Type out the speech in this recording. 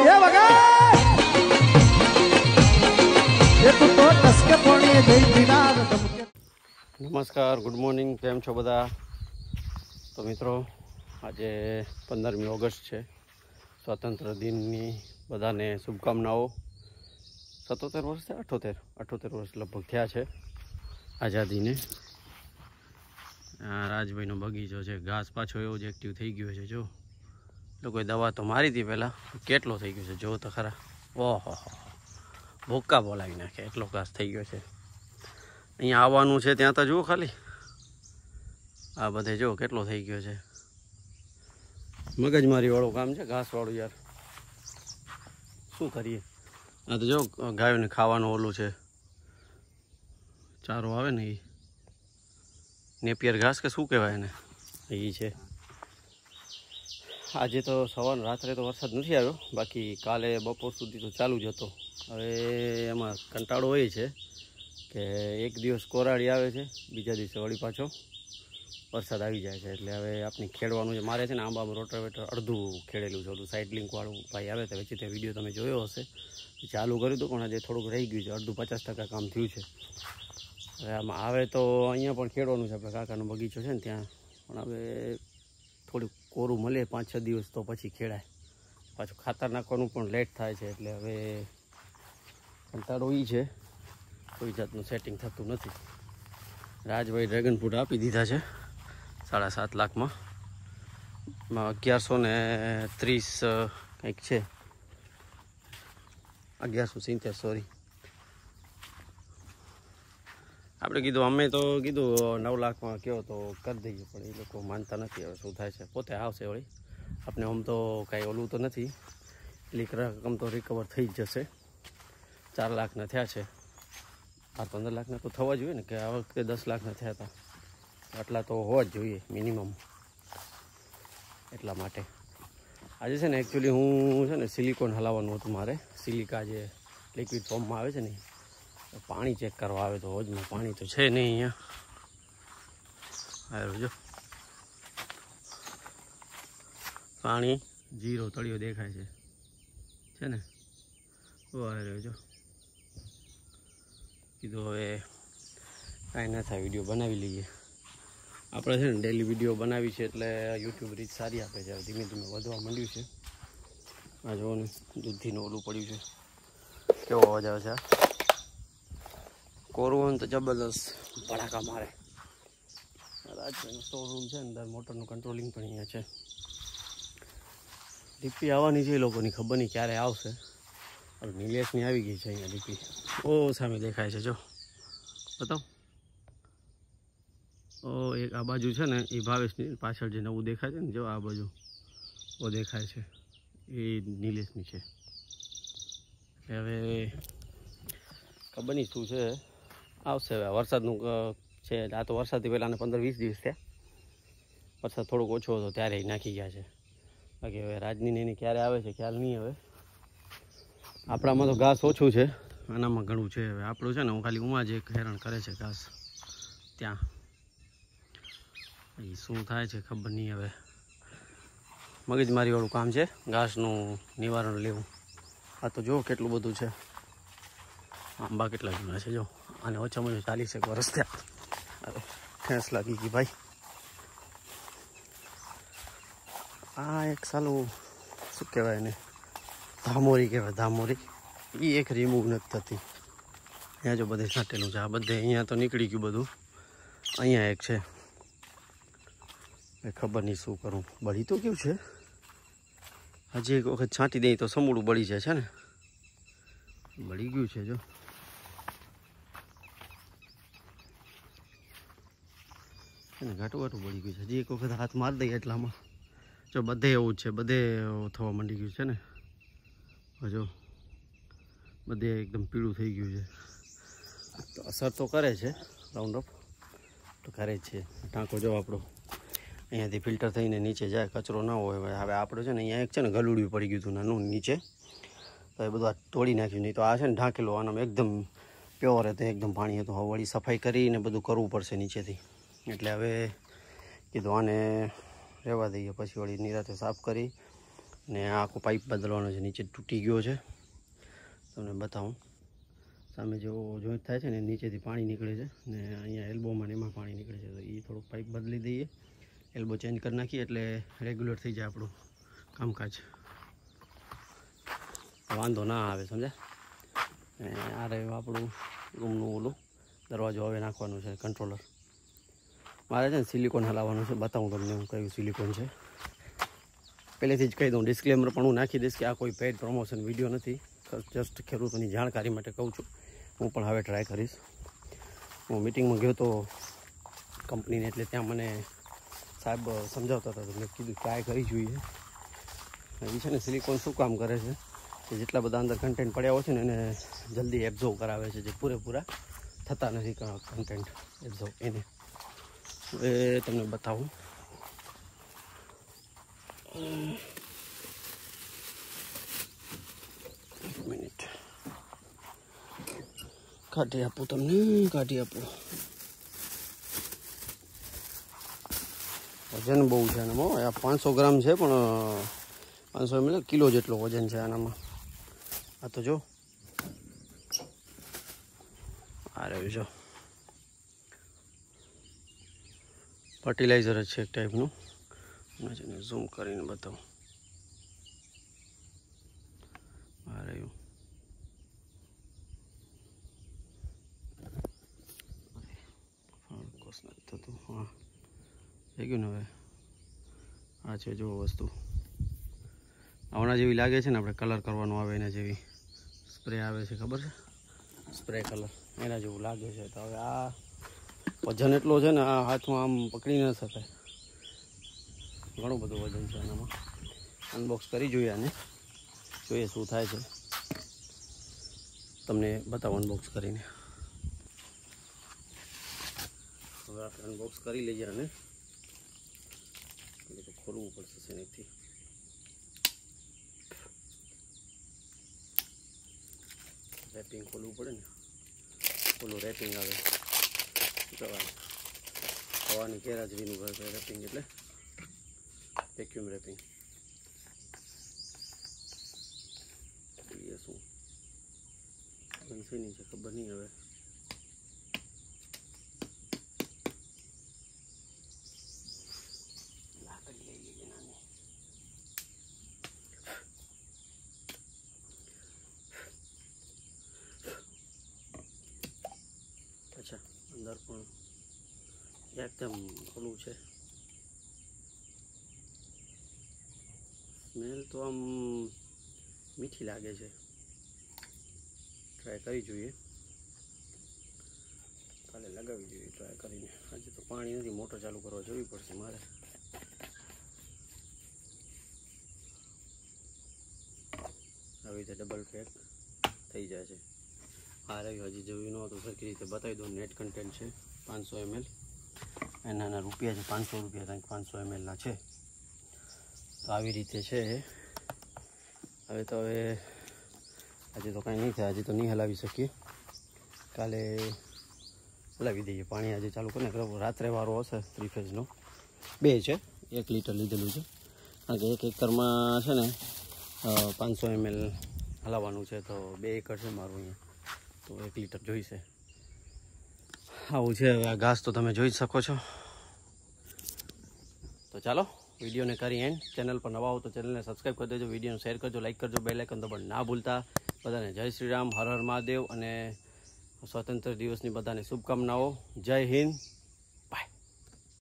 એ વગર નમસ્કાર good morning કેમ છો બધા તો મિત્રો આજે પંદરમી ઓગસ્ટ છે સ્વાતંત્ર દિનની બધાને શુભકામનાઓ સત્તોતેર વર્ષ છે અઠોતેર અઠોતેર વર્ષ લગભગ થયા છે આઝાદીને રાજભાઈનો બગીચો છે ઘાસ પાછો એવો જ એક્ટિવ થઈ ગયો છે જો કોઈ દવા તો મારી હતી પહેલાં કેટલો થઈ ગયો છે જો તો ખરા ઓહો ભૂક્કા બોલાવી નાખે એટલો ઘાસ થઈ ગયો છે અહીંયા આવવાનું છે ત્યાં તો જુઓ ખાલી આ બધે જો કેટલો થઈ ગયો છે મગજમારીવાળું કામ છે ઘાસવાળું યાર શું કરીએ આ તો જો ગાયોને ખાવાનું ઓલું છે ચારો આવે ને એ નેપિયર ઘાસ કે શું કહેવાય એને એ છે આજે તો સવાર રાત્રે તો વરસાદ નથી આવ્યો બાકી કાલે બપોર સુધી તો ચાલુ જ હતો હવે એમાં કંટાળો હોય છે કે એક દિવસ કોરાળી આવે છે બીજા દિવસે વળી પાછો વરસાદ આવી જાય છે એટલે હવે આપણે ખેડવાનું જે મારે છે ને આંબામાં રોટાવેટર અડધું ખેડેલું છે અડધું લિંકવાળું ભાઈ આવે તો પછી તે વિડીયો તમે જોયો હશે ચાલુ કર્યું હતું પણ આજે થોડુંક રહી ગયું છે અડધું પચાસ ટકા કામ થયું છે હવે આમાં આવે તો અહીંયા પણ ખેડવાનું છે આપણે કાકાનો બગીચો છે ને ત્યાં પણ હવે થોડુંક કોરું મળે પાંચ છ દિવસ તો પછી ખેડાય પાછું ખાતર નાખવાનું પણ લેટ થાય છે એટલે હવે કંટાળો એ છે કોઈ જાતનું સેટિંગ થતું નથી રાજભાઈ ડ્રેગન ફ્રૂટ આપી દીધા છે સાડા સાત લાખમાં એમાં અગિયારસો ને ત્રીસ કંઈક છે અગિયારસો સિત્તેર સોરી આપણે કીધું અમે તો કીધું નવ લાખમાં કહો તો કરી દઈએ પણ એ લોકો માનતા નથી હવે શું થાય છે પોતે આવશે વળી આપણે આમ તો કાંઈ ઓલું તો નથી લીક રકમ તો રિકવર થઈ જ જશે ચાર લાખના થયા છે આ પંદર લાખના તો થવા જોઈએ ને કે આ વખતે દસ લાખના થયા હતા આટલા તો હોવા જ જોઈએ મિનિમમ એટલા માટે આજે છે ને એકચ્યુઅલી હું છે ને સિલિકોન હલાવવાનું હતું મારે સિલિકા જે લિક્વિડ ફોર્મમાં આવે છે ને પાણી ચેક કરવા આવે તો હોજમાં પાણી તો છે નહીં અહીંયા આવ્યો જો પાણી જીરો તળિયો દેખાય છે છે ને આવ્યો જો કીધું હવે કાંઈ ના થાય વિડીયો બનાવી લઈએ આપણે છે ને ડેલી વિડીયો બનાવી છે એટલે યુટ્યુબ રીત સારી આપે છે ધીમે ધીમે વધવા માંડ્યું છે આ જુઓ ને દૂધથી ઓલું પડ્યું છે કેવો અવાજ આવે છે કોરવોન તો જબરદસ્ત ભડાકા મારે રાજભાઈનો શોરૂમ છે અંદર મોટરનું કંટ્રોલિંગ પણ અહીંયા છે ડીપી આવવાની છે એ લોકોની ખબર નહીં ક્યારે આવશે હવે નિલેશની આવી ગઈ છે અહીંયા ડીપી ઓ સામે દેખાય છે જો બતાવો ઓ એક આ બાજુ છે ને એ ભાવેશની પાછળ જે નવું દેખાય છે ને જો આ બાજુ ઓ દેખાય છે એ નિલેશની છે હવે ખબર નહીં શું છે આવશે હવે વરસાદનું છે આ તો વરસાદથી પહેલાં પંદર વીસ દિવસ થયા વરસાદ થોડોક ઓછો હતો ત્યારે નાખી ગયા છે બાકી હવે રાજની એની ક્યારે આવે છે ખ્યાલ નહીં હવે આપણામાં તો ઘાસ ઓછું છે આનામાં ઘણું છે હવે આપણું છે ને હું ખાલી ઉમાજ એક હેરણ કરે છે ઘાસ ત્યાં એ શું થાય છે ખબર નહીં હવે મગજમારીવાળું કામ છે ઘાસનું નિવારણ લેવું આ તો જુઓ કેટલું બધું છે આંબા કેટલા જૂના છે જો અને ઓછામાં ઓછું ચાલીસ એક વર્ષ થયા ખેંચ લાગી ગઈ ભાઈ આ એક સાલું શું કહેવાય એને ધામોરી કહેવાય ધામોરી એ એક રિમૂવ નથી થતી અહીંયા જો બધે છાંટેલું છે આ બધે અહીંયા તો નીકળી ગયું બધું અહીંયા એક છે એ ખબર નહીં શું કરું બળી તો કેવું છે હજી એક વખત છાંટી દઈએ તો સમૂળું બળી જાય છે ને બળી ગયું છે જો અને ઘાટું ઘાટું પડી ગયું છે હજી એક વખત હાથ મારી દઈએ એટલામાં જો બધે એવું જ છે બધે થવા માંડી ગયું છે ને હજુ બધે એકદમ પીળું થઈ ગયું છે તો અસર તો કરે છે રાઉન્ડ અપ તો કરે છે ટાંકો જો આપણો અહીંયાથી ફિલ્ટર થઈને નીચે જાય કચરો ના હોય હવે આપણે છે ને અહીંયા એક છે ને ગલુડિયું પડી ગયું હતું નાનું નીચે તો એ બધું આ તોડી નાખ્યું નહીં તો આ છે ને ઢાંકેલું આનામાં એકદમ પ્યોર હતો એકદમ પાણી હતું હવે વળી સફાઈ કરીને બધું કરવું પડશે નીચેથી એટલે હવે કીધું આને રહેવા દઈએ પછી વળી નિરાતે સાફ કરી ને આખો પાઇપ બદલવાનો છે નીચે તૂટી ગયો છે તમને બતાવું સામે જો જોઈન્ટ થાય છે ને નીચેથી પાણી નીકળે છે ને અહીંયા એલ્બોમાં ને એમાં પાણી નીકળે છે તો એ થોડુંક પાઇપ બદલી દઈએ એલ્બો ચેન્જ કરી નાખીએ એટલે રેગ્યુલર થઈ જાય આપણું કામકાજ વાંધો ના આવે સમજ્યા ને આ રહ્યું આપણું રૂમનું ઓલું દરવાજો હવે નાખવાનું છે કંટ્રોલર મારે છે ને સિલિકોન હલાવવાનું છે બતાવું તમને હું કયું સિલિકોન છે પહેલેથી જ કહી દઉં ડિસ્ક્લેમર પણ હું નાખી દઈશ કે આ કોઈ પેડ પ્રમોશન વિડીયો નથી જસ્ટ ખેડૂતોની જાણકારી માટે કહું છું હું પણ હવે ટ્રાય કરીશ હું મિટિંગમાં ગયો તો કંપનીને એટલે ત્યાં મને સાહેબ સમજાવતા હતા તો મેં કીધું ટ્રાય કરી જોઈએ એ છે ને સિલિકોન શું કામ કરે છે કે જેટલા બધા અંદર કન્ટેન્ટ પડ્યા હોય છે ને એને જલ્દી એબ્ઝોર્વ કરાવે છે જે પૂરેપૂરા થતા નથી કન્ટેન્ટ એબ્ઝોર્વ એને હવે તમને બતાવું મિનિટ કાઢી આપું તમને કાઢી આપું વજન બહુ છે આનામાં આ પાંચસો ગ્રામ છે પણ પાંચસો એમ કિલો જેટલો વજન છે આનામાં આ તો જો આ રહ્યું જો ફર્ટિલાઇઝર જ છે એક ટાઈપનું મેં જેને ઝૂમ કરીને બતાવું આ રહ્યું થતું હા થઈ ગયું ને હવે આ છે જુઓ વસ્તુ આવના જેવી લાગે છે ને આપણે કલર કરવાનો આવે એના જેવી સ્પ્રે આવે છે ખબર છે સ્પ્રે કલર એના જેવું લાગે છે તો હવે આ વજન એટલો છે ને આ હાથમાં આમ પકડી ન શકાય ઘણું બધું વજન છે એનામાં અનબોક્સ કરી જોઈએ આને જોઈએ શું થાય છે તમને બતાવો અનબોક્સ કરીને હવે આપણે અનબોક્સ કરી લઈએ અને તો ખોલવું પડશે શેનેથી રેપિંગ ખોલવું પડે ને ખોલું રેપિંગ આવે હવાની ગેરહાજરીનું ઘર છે રેપિંગ એટલે વેક્યુમ રેપિંગ એ શું બનશે નહીં છે ખબર નહીં હવે એકદમ ઓલું છે સ્મેલ તો આમ મીઠી લાગે છે ટ્રાય કરી જોઈએ કાલે લગાવી જોઈએ ટ્રાય કરીને આજે તો પાણી નથી મોટર ચાલુ કરવા જવી પડશે મારે આવી રીતે ડબલ ફેક થઈ જાય છે આ રહ્યું હજી જેવી નહોતું સરખી રીતે બતાવી દઉં નેટ કન્ટેન્ટ છે પાંચસો એમએલ એના રૂપિયા છે પાંચસો રૂપિયા કંઈક પાંચસો એમએલના છે તો આવી રીતે છે હવે તો હવે આજે તો કાંઈ નહીં થાય આજે તો નહીં હલાવી શકીએ કાલે હલાવી દઈએ પાણી આજે ચાલુ કરીને ખરાબ રાત્રે વારો હશે થ્રી ફેઝનો બે છે એક લીટર લીધેલું છે કારણ કે એક એકરમાં છે ને પાંચસો એમએલ હલાવવાનું છે તો બે એકર છે મારું અહીંયા તો એક લીટર જોઈશે આવું છે હવે આ ઘાસ તો તમે જોઈ શકો છો તો ચાલો વિડીયોને કરી એન્ડ ચેનલ પર નવા હો તો ચેનલને સબસ્ક્રાઈબ કરી દેજો વિડીયોને શેર કરજો લાઇક કરજો બેલાઇકન તો પણ ના ભૂલતા બધાને જય શ્રી રામ હર હર મહાદેવ અને સ્વાતંત્ર દિવસની બધાને શુભકામનાઓ જય હિન્દ